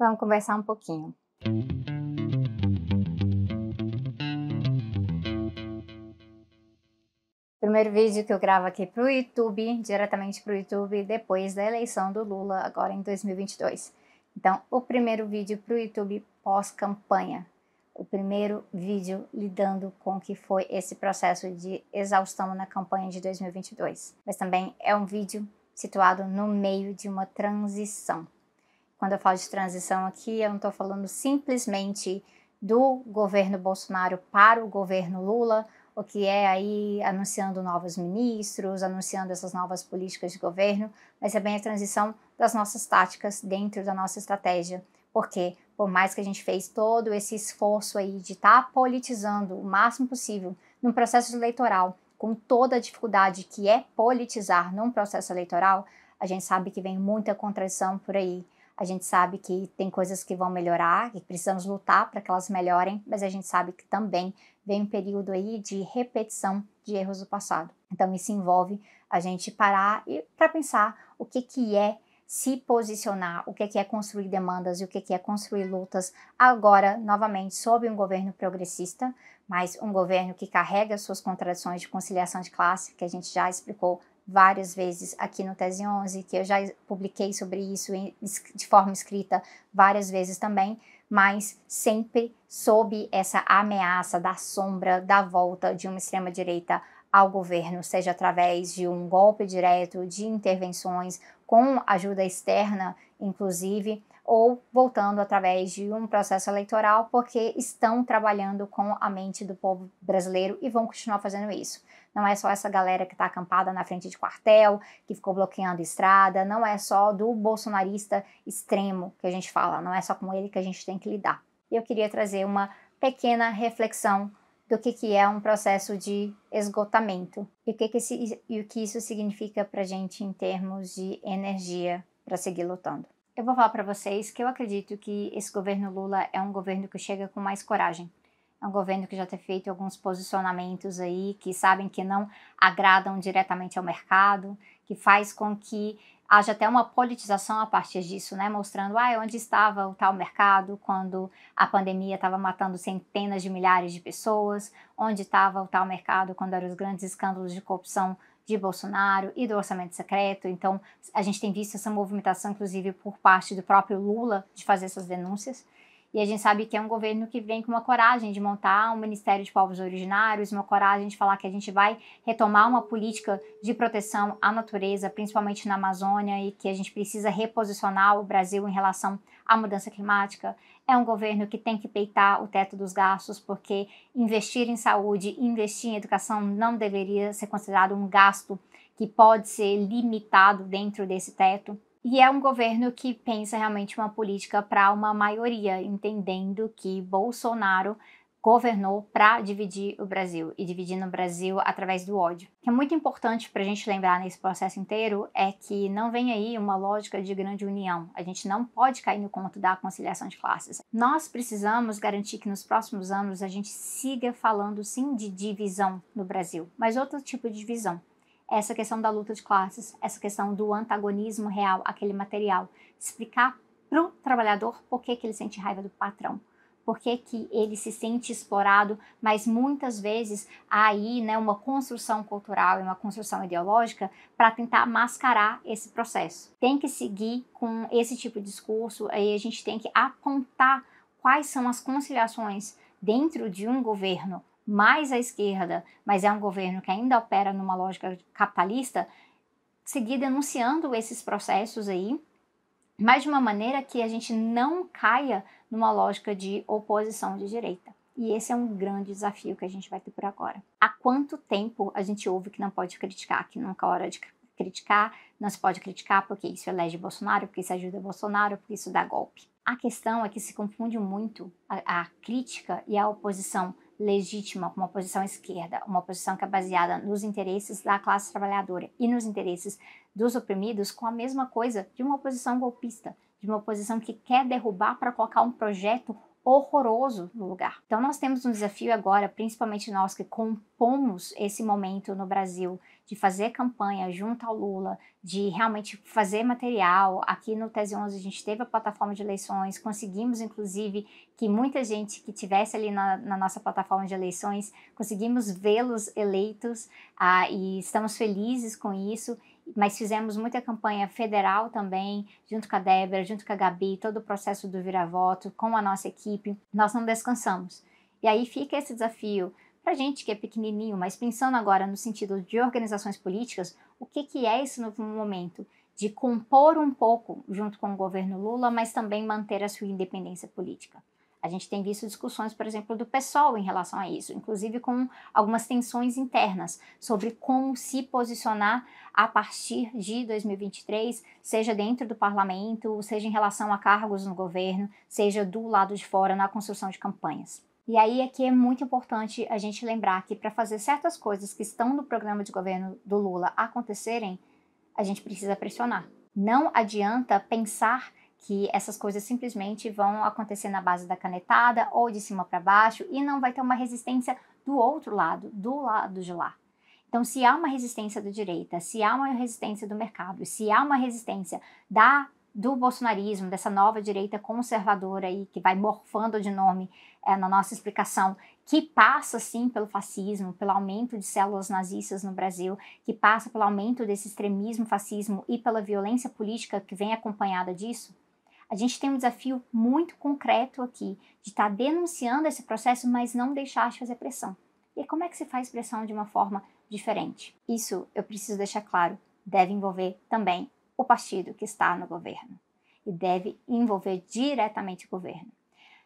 Vamos conversar um pouquinho. Primeiro vídeo que eu gravo aqui para o YouTube, diretamente para o YouTube, depois da eleição do Lula, agora em 2022. Então, o primeiro vídeo para o YouTube pós-campanha. O primeiro vídeo lidando com o que foi esse processo de exaustão na campanha de 2022. Mas também é um vídeo situado no meio de uma transição. Quando eu falo de transição aqui, eu não estou falando simplesmente do governo Bolsonaro para o governo Lula, o que é aí anunciando novos ministros, anunciando essas novas políticas de governo, mas é bem a transição das nossas táticas dentro da nossa estratégia. Porque por mais que a gente fez todo esse esforço aí de estar tá politizando o máximo possível num processo eleitoral, com toda a dificuldade que é politizar num processo eleitoral, a gente sabe que vem muita contradição por aí. A gente sabe que tem coisas que vão melhorar, que precisamos lutar para que elas melhorem, mas a gente sabe que também vem um período aí de repetição de erros do passado. Então isso envolve a gente parar e para pensar o que que é se posicionar, o que que é construir demandas e o que que é construir lutas agora novamente sob um governo progressista, mas um governo que carrega suas contradições de conciliação de classe, que a gente já explicou várias vezes aqui no Tese 11, que eu já publiquei sobre isso de forma escrita várias vezes também, mas sempre sob essa ameaça da sombra, da volta de uma extrema-direita ao governo, seja através de um golpe direto, de intervenções, com ajuda externa, inclusive, ou voltando através de um processo eleitoral, porque estão trabalhando com a mente do povo brasileiro e vão continuar fazendo isso. Não é só essa galera que está acampada na frente de quartel, que ficou bloqueando estrada, não é só do bolsonarista extremo que a gente fala, não é só com ele que a gente tem que lidar. E eu queria trazer uma pequena reflexão do que, que é um processo de esgotamento e o que, que, esse, e o que isso significa para a gente em termos de energia para seguir lutando. Eu vou falar para vocês que eu acredito que esse governo Lula é um governo que chega com mais coragem. É um governo que já tem feito alguns posicionamentos aí que sabem que não agradam diretamente ao mercado, que faz com que haja até uma politização a partir disso, né? Mostrando ah, onde estava o tal mercado quando a pandemia estava matando centenas de milhares de pessoas, onde estava o tal mercado quando eram os grandes escândalos de corrupção de Bolsonaro e do orçamento secreto. Então, a gente tem visto essa movimentação, inclusive, por parte do próprio Lula de fazer essas denúncias. E a gente sabe que é um governo que vem com uma coragem de montar um Ministério de Povos Originários, uma coragem de falar que a gente vai retomar uma política de proteção à natureza, principalmente na Amazônia, e que a gente precisa reposicionar o Brasil em relação à mudança climática. É um governo que tem que peitar o teto dos gastos, porque investir em saúde, investir em educação não deveria ser considerado um gasto que pode ser limitado dentro desse teto. E é um governo que pensa realmente uma política para uma maioria, entendendo que Bolsonaro governou para dividir o Brasil e dividindo o Brasil através do ódio. O que é muito importante para a gente lembrar nesse processo inteiro é que não vem aí uma lógica de grande união. A gente não pode cair no conto da conciliação de classes. Nós precisamos garantir que nos próximos anos a gente siga falando sim de divisão no Brasil, mas outro tipo de divisão essa questão da luta de classes, essa questão do antagonismo real aquele material, explicar para o trabalhador por que, que ele sente raiva do patrão, por que, que ele se sente explorado, mas muitas vezes há aí né, uma construção cultural e uma construção ideológica para tentar mascarar esse processo. Tem que seguir com esse tipo de discurso, aí a gente tem que apontar quais são as conciliações dentro de um governo mais à esquerda, mas é um governo que ainda opera numa lógica capitalista, seguir denunciando esses processos aí, mas de uma maneira que a gente não caia numa lógica de oposição de direita. E esse é um grande desafio que a gente vai ter por agora. Há quanto tempo a gente ouve que não pode criticar, que nunca é hora de criticar, não se pode criticar porque isso elege Bolsonaro, porque isso ajuda Bolsonaro, porque isso dá golpe. A questão é que se confunde muito a, a crítica e a oposição legítima uma posição esquerda, uma posição que é baseada nos interesses da classe trabalhadora e nos interesses dos oprimidos, com a mesma coisa de uma posição golpista, de uma posição que quer derrubar para colocar um projeto horroroso no lugar. Então nós temos um desafio agora, principalmente nós que compomos esse momento no Brasil de fazer campanha junto ao Lula, de realmente fazer material. Aqui no Tese 11 a gente teve a plataforma de eleições, conseguimos inclusive que muita gente que tivesse ali na, na nossa plataforma de eleições, conseguimos vê-los eleitos ah, e estamos felizes com isso mas fizemos muita campanha federal também, junto com a Débora, junto com a Gabi, todo o processo do vira-voto, com a nossa equipe. Nós não descansamos. E aí fica esse desafio para a gente que é pequenininho, mas pensando agora no sentido de organizações políticas, o que, que é esse novo momento? De compor um pouco junto com o governo Lula, mas também manter a sua independência política. A gente tem visto discussões, por exemplo, do PSOL em relação a isso, inclusive com algumas tensões internas sobre como se posicionar a partir de 2023, seja dentro do parlamento, seja em relação a cargos no governo, seja do lado de fora na construção de campanhas. E aí aqui é, é muito importante a gente lembrar que para fazer certas coisas que estão no programa de governo do Lula acontecerem, a gente precisa pressionar. Não adianta pensar que essas coisas simplesmente vão acontecer na base da canetada ou de cima para baixo e não vai ter uma resistência do outro lado, do lado de lá. Então, se há uma resistência da direita, se há uma resistência do mercado, se há uma resistência da do bolsonarismo, dessa nova direita conservadora aí que vai morfando de nome é, na nossa explicação, que passa sim pelo fascismo, pelo aumento de células nazistas no Brasil, que passa pelo aumento desse extremismo fascismo e pela violência política que vem acompanhada disso? A gente tem um desafio muito concreto aqui de estar tá denunciando esse processo, mas não deixar de fazer pressão. E como é que se faz pressão de uma forma diferente? Isso eu preciso deixar claro, deve envolver também o partido que está no governo e deve envolver diretamente o governo.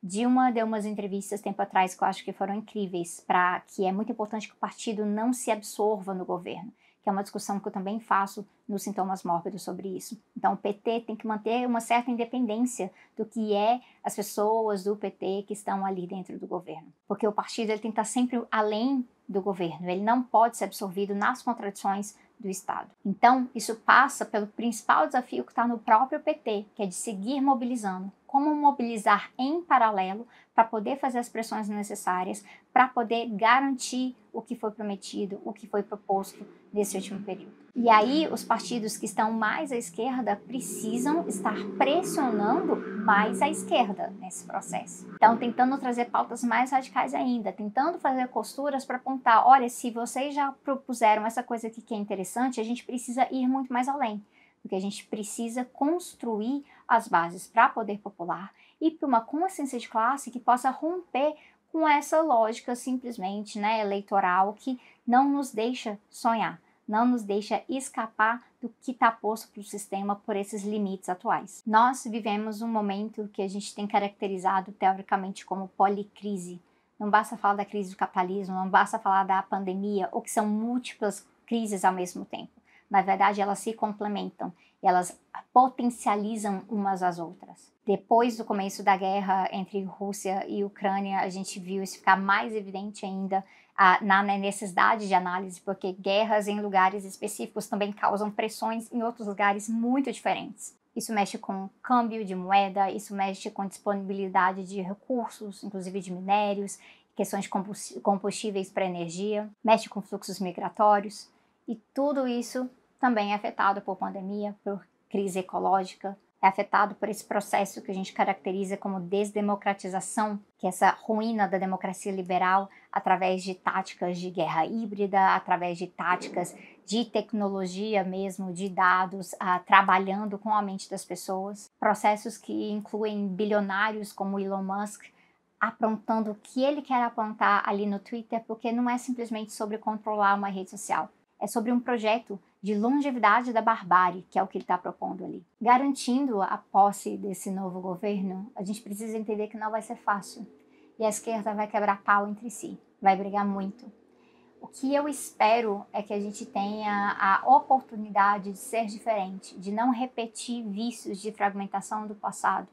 Dilma deu umas entrevistas tempo atrás que eu acho que foram incríveis para que é muito importante que o partido não se absorva no governo, que é uma discussão que eu também faço nos sintomas mórbidos sobre isso. Então o PT tem que manter uma certa independência do que é as pessoas do PT que estão ali dentro do governo, porque o partido ele tem que estar sempre além do governo, ele não pode ser absorvido nas contradições do Estado. Então, isso passa pelo principal desafio que está no próprio PT, que é de seguir mobilizando. Como mobilizar em paralelo para poder fazer as pressões necessárias para poder garantir o que foi prometido, o que foi proposto nesse último período. E aí, os partidos que estão mais à esquerda precisam estar pressionando mais à esquerda nesse processo. Então, tentando trazer pautas mais radicais ainda, tentando fazer costuras para apontar: olha, se vocês já propuseram essa coisa aqui que é interessante, a gente precisa ir muito mais além, porque a gente precisa construir as bases para poder popular e para uma consciência de classe que possa romper com essa lógica simplesmente né, eleitoral que não nos deixa sonhar, não nos deixa escapar do que está posto para o sistema por esses limites atuais. Nós vivemos um momento que a gente tem caracterizado teoricamente como policrise. Não basta falar da crise do capitalismo, não basta falar da pandemia, ou que são múltiplas crises ao mesmo tempo. Na verdade, elas se complementam, elas potencializam umas às outras. Depois do começo da guerra entre Rússia e Ucrânia, a gente viu isso ficar mais evidente ainda na necessidade de análise, porque guerras em lugares específicos também causam pressões em outros lugares muito diferentes. Isso mexe com câmbio de moeda, isso mexe com disponibilidade de recursos, inclusive de minérios, questões de combustíveis para energia, mexe com fluxos migratórios, e tudo isso também é afetado por pandemia, por crise ecológica, é afetado por esse processo que a gente caracteriza como desdemocratização, que é essa ruína da democracia liberal através de táticas de guerra híbrida, através de táticas de tecnologia mesmo, de dados, uh, trabalhando com a mente das pessoas. Processos que incluem bilionários como Elon Musk aprontando o que ele quer aprontar ali no Twitter, porque não é simplesmente sobre controlar uma rede social, é sobre um projeto de longevidade da barbárie, que é o que ele está propondo ali. Garantindo a posse desse novo governo, a gente precisa entender que não vai ser fácil. E a esquerda vai quebrar pau entre si, vai brigar muito. O que eu espero é que a gente tenha a oportunidade de ser diferente, de não repetir vícios de fragmentação do passado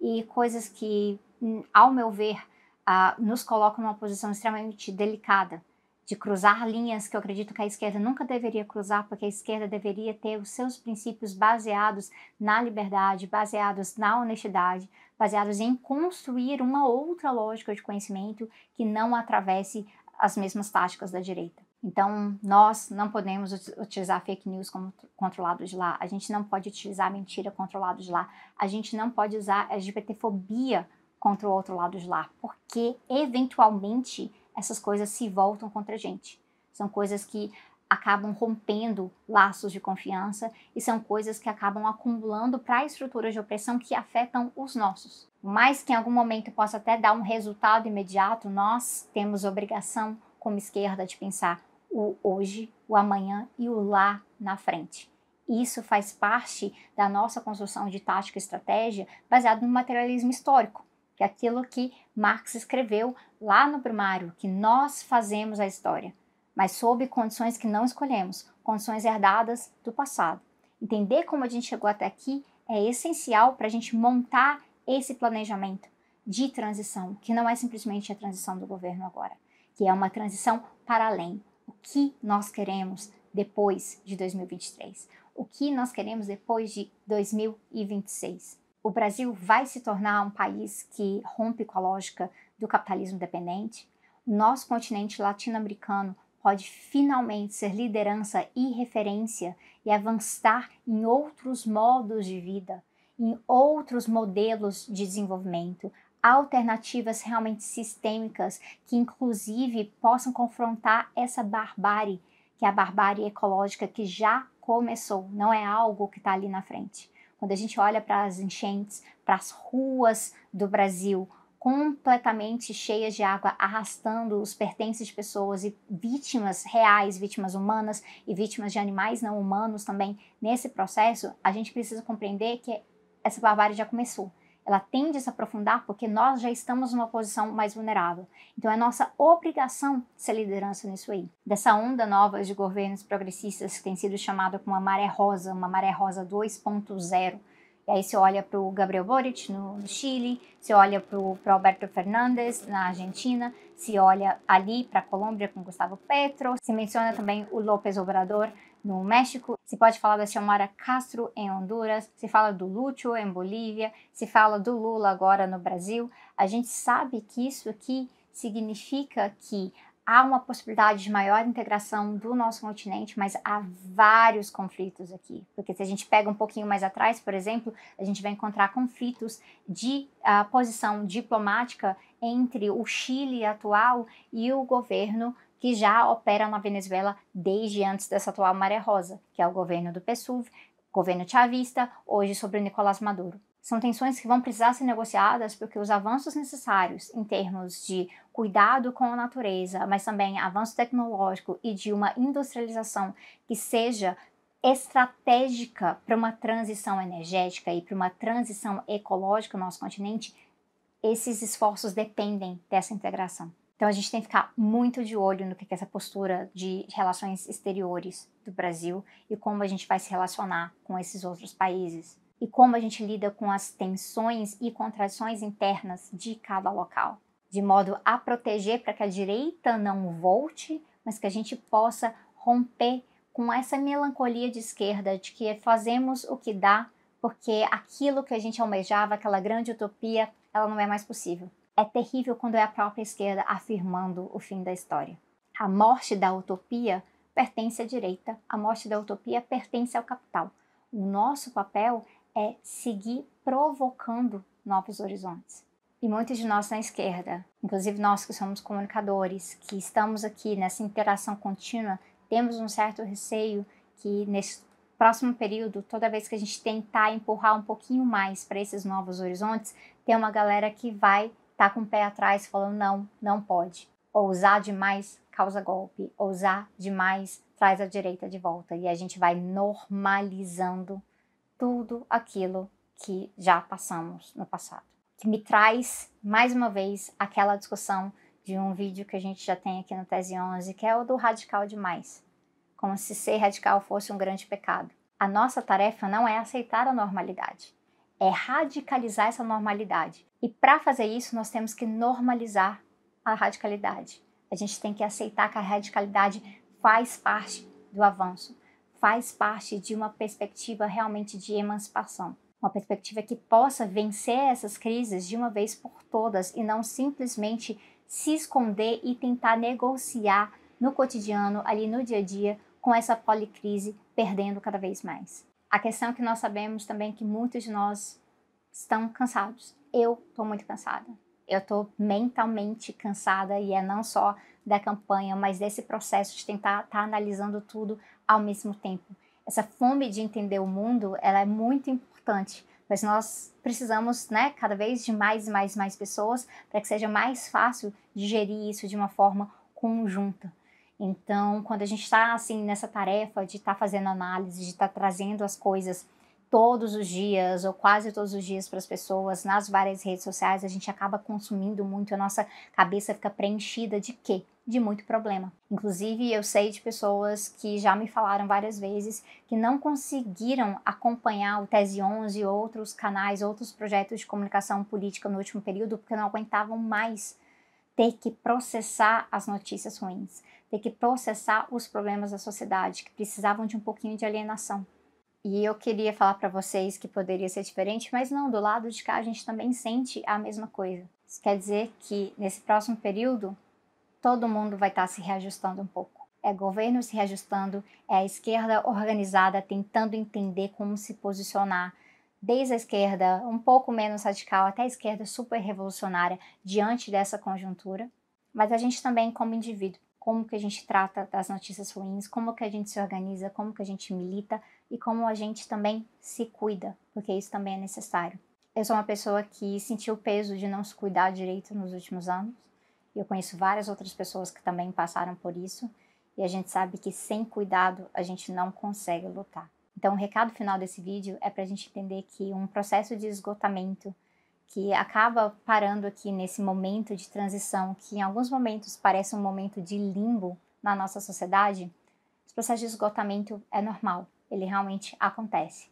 e coisas que, hum, ao meu ver, ah, nos colocam numa posição extremamente delicada de cruzar linhas que eu acredito que a esquerda nunca deveria cruzar, porque a esquerda deveria ter os seus princípios baseados na liberdade, baseados na honestidade, baseados em construir uma outra lógica de conhecimento que não atravesse as mesmas táticas da direita. Então, nós não podemos utilizar fake news controlado de lá, a gente não pode utilizar mentira controlado de lá, a gente não pode usar a LGBTfobia contra o outro lado de lá, porque eventualmente essas coisas se voltam contra a gente. São coisas que acabam rompendo laços de confiança e são coisas que acabam acumulando para estruturas de opressão que afetam os nossos. Mais que em algum momento possa até dar um resultado imediato, nós temos obrigação como esquerda de pensar o hoje, o amanhã e o lá na frente. Isso faz parte da nossa construção de tática e estratégia baseado no materialismo histórico, que é aquilo que Marx escreveu lá no primário, que nós fazemos a história, mas sob condições que não escolhemos, condições herdadas do passado. Entender como a gente chegou até aqui é essencial para a gente montar esse planejamento de transição, que não é simplesmente a transição do governo agora, que é uma transição para além. O que nós queremos depois de 2023? O que nós queremos depois de 2026? o Brasil vai se tornar um país que rompe com a lógica do capitalismo dependente? Nosso continente latino-americano pode finalmente ser liderança e referência e avançar em outros modos de vida, em outros modelos de desenvolvimento, alternativas realmente sistêmicas que, inclusive, possam confrontar essa barbárie, que é a barbárie ecológica que já começou, não é algo que está ali na frente. Quando a gente olha para as enchentes, para as ruas do Brasil completamente cheias de água, arrastando os pertences de pessoas e vítimas reais, vítimas humanas e vítimas de animais não humanos também nesse processo, a gente precisa compreender que essa barbárie já começou ela tende a se aprofundar porque nós já estamos numa posição mais vulnerável. Então é nossa obrigação ser liderança nisso aí. Dessa onda nova de governos progressistas que tem sido chamada como a maré rosa, uma maré rosa 2.0. E aí você olha para o Gabriel Boric no, no Chile, você olha para o Alberto Fernandes na Argentina, se olha ali para a Colômbia com Gustavo Petro, se menciona também o López Obrador no México, se pode falar da Xiomara Castro em Honduras, se fala do Lúcio em Bolívia, se fala do Lula agora no Brasil. A gente sabe que isso aqui significa que há uma possibilidade de maior integração do nosso continente, mas há vários conflitos aqui. Porque se a gente pega um pouquinho mais atrás, por exemplo, a gente vai encontrar conflitos de uh, posição diplomática entre o Chile atual e o governo que já opera na Venezuela desde antes dessa atual maré rosa, que é o governo do PSUV, governo chavista, hoje sobre o Nicolás Maduro. São tensões que vão precisar ser negociadas porque os avanços necessários em termos de cuidado com a natureza, mas também avanço tecnológico e de uma industrialização que seja estratégica para uma transição energética e para uma transição ecológica no nosso continente, esses esforços dependem dessa integração. Então a gente tem que ficar muito de olho no que é essa postura de relações exteriores do Brasil e como a gente vai se relacionar com esses outros países e como a gente lida com as tensões e contradições internas de cada local, de modo a proteger para que a direita não volte, mas que a gente possa romper com essa melancolia de esquerda de que fazemos o que dá porque aquilo que a gente almejava, aquela grande utopia, ela não é mais possível. É terrível quando é a própria esquerda afirmando o fim da história. A morte da utopia pertence à direita, a morte da utopia pertence ao capital. O nosso papel é seguir provocando novos horizontes. E muitos de nós na esquerda, inclusive nós que somos comunicadores, que estamos aqui nessa interação contínua, temos um certo receio que nesse próximo período, toda vez que a gente tentar empurrar um pouquinho mais para esses novos horizontes, tem uma galera que vai tá com o pé atrás falando não, não pode. Ousar demais causa golpe, ousar demais traz a direita de volta e a gente vai normalizando tudo aquilo que já passamos no passado. Que me traz mais uma vez aquela discussão de um vídeo que a gente já tem aqui no Tese 11, que é o do radical demais. Como se ser radical fosse um grande pecado. A nossa tarefa não é aceitar a normalidade é radicalizar essa normalidade. E para fazer isso, nós temos que normalizar a radicalidade. A gente tem que aceitar que a radicalidade faz parte do avanço, faz parte de uma perspectiva realmente de emancipação. Uma perspectiva que possa vencer essas crises de uma vez por todas e não simplesmente se esconder e tentar negociar no cotidiano, ali no dia a dia, com essa policrise perdendo cada vez mais. A questão é que nós sabemos também que muitos de nós estão cansados. Eu estou muito cansada. Eu estou mentalmente cansada e é não só da campanha, mas desse processo de tentar estar tá analisando tudo ao mesmo tempo. Essa fome de entender o mundo, ela é muito importante, mas nós precisamos, né, cada vez de mais e mais e mais pessoas para que seja mais fácil digerir isso de uma forma conjunta. Então, quando a gente está assim nessa tarefa de estar tá fazendo análise, de estar tá trazendo as coisas todos os dias ou quase todos os dias para as pessoas nas várias redes sociais, a gente acaba consumindo muito, a nossa cabeça fica preenchida de quê? de muito problema. Inclusive, eu sei de pessoas que já me falaram várias vezes que não conseguiram acompanhar o Tese 11 e outros canais, outros projetos de comunicação política no último período porque não aguentavam mais ter que processar as notícias ruins ter que processar os problemas da sociedade, que precisavam de um pouquinho de alienação. E eu queria falar para vocês que poderia ser diferente, mas não, do lado de cá a gente também sente a mesma coisa. Isso quer dizer que nesse próximo período, todo mundo vai estar tá se reajustando um pouco. É governo se reajustando, é a esquerda organizada tentando entender como se posicionar, desde a esquerda um pouco menos radical até a esquerda super revolucionária diante dessa conjuntura, mas a gente também como indivíduo como que a gente trata das notícias ruins, como que a gente se organiza, como que a gente milita e como a gente também se cuida, porque isso também é necessário. Eu sou uma pessoa que sentiu o peso de não se cuidar direito nos últimos anos. E eu conheço várias outras pessoas que também passaram por isso, e a gente sabe que sem cuidado a gente não consegue lutar. Então, o recado final desse vídeo é para a gente entender que um processo de esgotamento que acaba parando aqui nesse momento de transição, que em alguns momentos parece um momento de limbo na nossa sociedade, os processos de esgotamento é normal, ele realmente acontece.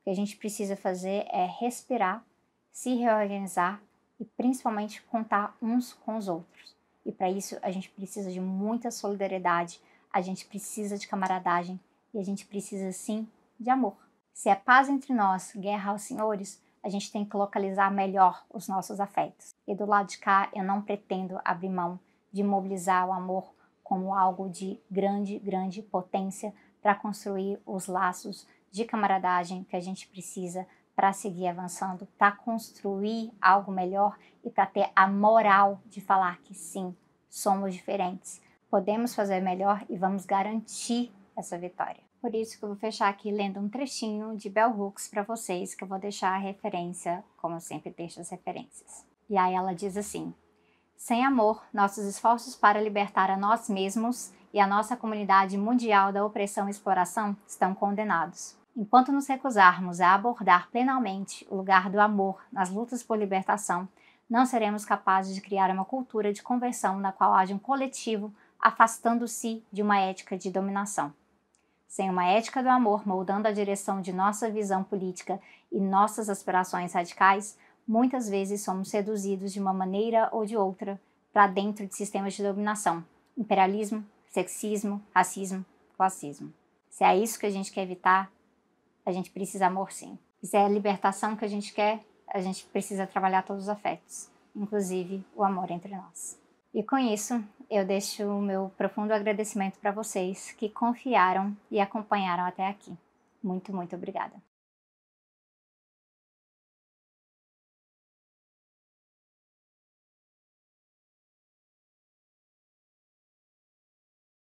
O que a gente precisa fazer é respirar, se reorganizar e principalmente contar uns com os outros. E para isso a gente precisa de muita solidariedade, a gente precisa de camaradagem e a gente precisa sim de amor. Se é paz entre nós, guerra aos senhores, a gente tem que localizar melhor os nossos afetos. E do lado de cá, eu não pretendo abrir mão de mobilizar o amor como algo de grande, grande potência para construir os laços de camaradagem que a gente precisa para seguir avançando, para construir algo melhor e para ter a moral de falar que sim, somos diferentes, podemos fazer melhor e vamos garantir essa vitória. Por isso que eu vou fechar aqui lendo um trechinho de Bell Hooks para vocês, que eu vou deixar a referência, como eu sempre deixo as referências. E aí ela diz assim: Sem amor, nossos esforços para libertar a nós mesmos e a nossa comunidade mundial da opressão e exploração estão condenados. Enquanto nos recusarmos a abordar plenamente o lugar do amor nas lutas por libertação, não seremos capazes de criar uma cultura de conversão na qual haja um coletivo afastando-se de uma ética de dominação. Sem uma ética do amor moldando a direção de nossa visão política e nossas aspirações radicais, muitas vezes somos seduzidos de uma maneira ou de outra para dentro de sistemas de dominação, imperialismo, sexismo, racismo, classismo. Se é isso que a gente quer evitar, a gente precisa amor sim. se é a libertação que a gente quer, a gente precisa trabalhar todos os afetos, inclusive o amor entre nós. E com isso, eu deixo o meu profundo agradecimento para vocês que confiaram e acompanharam até aqui. Muito, muito obrigada.